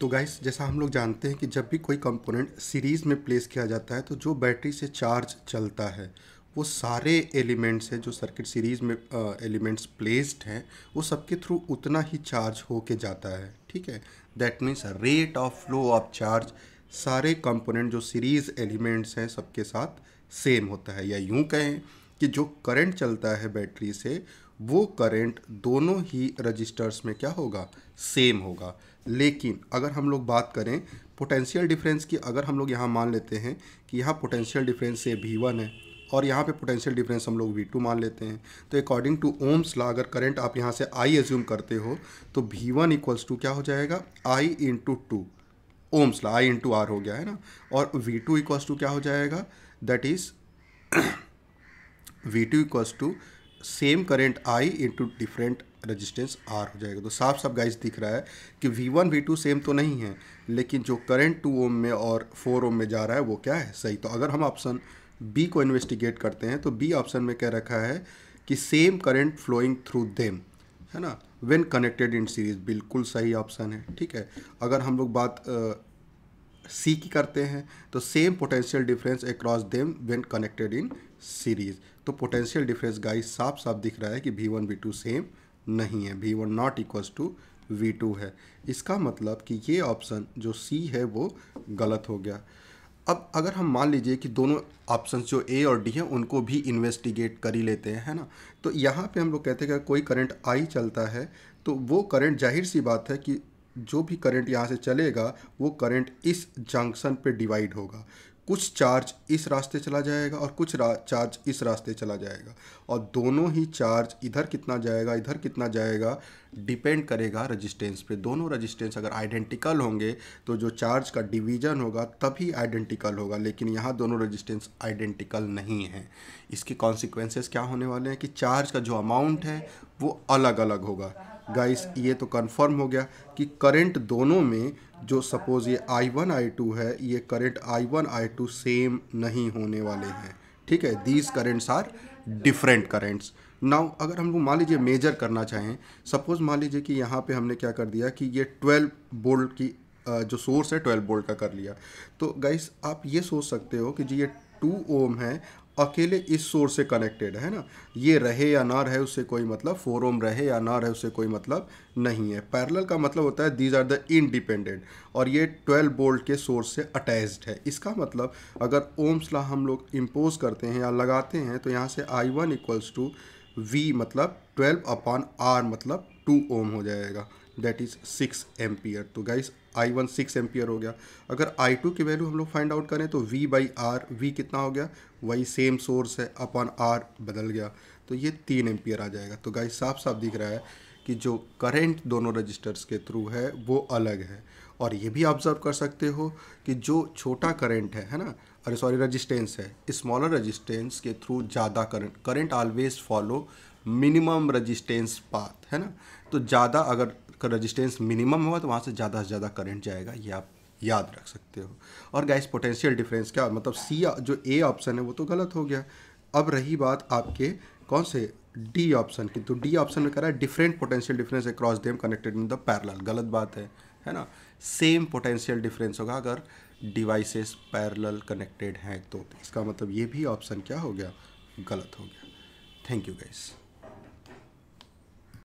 तो गाइस जैसा हम लोग जानते हैं कि जब भी कोई कंपोनेंट सीरीज़ में प्लेस किया जाता है तो जो बैटरी से चार्ज चलता है वो सारे एलिमेंट्स हैं जो सर्किट सीरीज़ में एलिमेंट्स प्लेस्ड हैं वो सबके थ्रू उतना ही चार्ज हो के जाता है ठीक है that means rate of flow of charge सारे कंपोनेंट जो सीरीज़ एलिमेंट्स हैं सबके साथ सेम होता है या यूं कहें कि जो करंट चलता है बैटरी से वो करंट दोनों ही रजिस्टर्स में क्या होगा सेम होगा लेकिन अगर हम लोग बात करें पोटेंशियल डिफरेंस की अगर हम लोग यहाँ मान लेते हैं कि यहाँ पोटेंशियल डिफरेंस से वी वन है और यहाँ पे पोटेंशियल डिफरेंस हम लोग वी टू मान लेते हैं तो अकॉर्डिंग टू ओम्स ला अगर करंट आप यहाँ से आई एज्यूम करते हो तो वी वन इक्वल्स टू क्या हो जाएगा I into two Ohm's law I into R हो गया है ना और वी टू इक्वल्स टू क्या हो जाएगा that is V two equals to same current I into different resistance R हो जाएगा तो साफ साफ गाइज दिख रहा है कि V one V two same तो नहीं है लेकिन जो करेंट टू ओम में और फोर ओम में जा रहा है वो क्या है सही तो अगर हम ऑप्शन बी को इन्वेस्टिगेट करते हैं तो बी ऑप्शन में क्या रखा है कि same current flowing through them है ना वेन कनेक्टेड इन सीरीज बिल्कुल सही ऑप्शन है ठीक है अगर हम लोग बात सी की करते हैं तो same potential difference across them when connected in series तो पोटेंशियल डिफरेंस गाइस साफ साफ दिख रहा है कि V one V two same नहीं है V one not equals to V two है इसका मतलब कि ये ऑप्शन जो सी है वो गलत हो गया अब अगर हम मान लीजिए कि दोनों ऑप्शन जो ए और डी हैं उनको भी इन्वेस्टिगेट कर ही लेते हैं है ना तो यहाँ पे हम लोग कहते हैं कि कोई करंट आई चलता है तो वो करंट जाहिर सी बात है कि जो भी करंट यहाँ से चलेगा वो करंट इस जंक्शन पे डिवाइड होगा कुछ चार्ज इस रास्ते चला जाएगा और कुछ चार्ज इस रास्ते चला जाएगा और दोनों ही चार्ज इधर कितना जाएगा इधर कितना जाएगा डिपेंड करेगा रेजिस्टेंस पे दोनों रेजिस्टेंस अगर आइडेंटिकल होंगे तो जो चार्ज का डिवीजन होगा तभी आइडेंटिकल होगा लेकिन यहाँ दोनों रेजिस्टेंस आइडेंटिकल नहीं हैं इसके कॉन्सिक्वेंसेस क्या होने वाले हैं कि चार्ज का जो अमाउंट है वो अलग अलग होगा गाइस ये तो कंफर्म हो गया कि करंट दोनों में जो सपोज़ ये I1 I2 है ये करंट I1 I2 सेम नहीं होने वाले हैं ठीक है these currents are different currents now अगर हम लोग मान लीजिए मेजर करना चाहें सपोज़ मान लीजिए कि यहाँ पे हमने क्या कर दिया कि ये 12 बोल्ट की जो सोर्स है 12 बोल्ट का कर लिया तो गाइस आप ये सोच सकते हो कि जी ये टू ओम है अकेले इस सोर्स से कनेक्टेड है ना ये रहे या ना रहे उससे कोई मतलब फोर ओम रहे या ना रहे उससे कोई मतलब नहीं है पैरेलल का मतलब होता है दीज आर द इनडिपेंडेंट और ये ट्वेल्व बोल्ट के सोर्स से अटैच्ड है इसका मतलब अगर ओम्स ला हम लोग इम्पोज करते हैं या लगाते हैं तो यहाँ से I one equals to V मतलब ट्वेल्व अपॉन आर मतलब टू ओम हो जाएगा दैट इज़ सिक्स एम्पियर तो guys I one six ampere हो गया अगर आई टू की वैल्यू हम लोग फाइंड आउट करें तो वी बाई आर वी कितना हो गया वही सेम सोर्स है अपॉन आर बदल गया तो ये तीन एम्पियर आ जाएगा तो गाइस साफ साफ दिख रहा है कि जो करेंट दोनों रजिस्टर्स के थ्रू है वो अलग है और ये भी ऑब्जर्व कर सकते हो कि जो छोटा करेंट है है ना अरे सॉरी रजिस्टेंस है स्मॉलर रजिस्टेंस के थ्रू ज़्यादा current current always follow minimum resistance path है ना तो ज़्यादा अगर का रजिस्टेंस मिनिमम होगा तो वहाँ से ज़्यादा से ज़्यादा करंट जाएगा ये आप याद रख सकते हो और गैस पोटेंशियल डिफरेंस क्या मतलब सी जो ए ऑप्शन है वो तो गलत हो गया अब रही बात आपके कौन से डी ऑप्शन की तो डी ऑप्शन में कह रहा है different potential difference across them connected in the parallel गलत बात है है ना सेम पोटेंशियल डिफरेंस होगा अगर डिवाइसेस पैरल कनेक्टेड हैं तो इसका मतलब ये भी ऑप्शन क्या हो गया गलत हो गया थैंक यू गाइस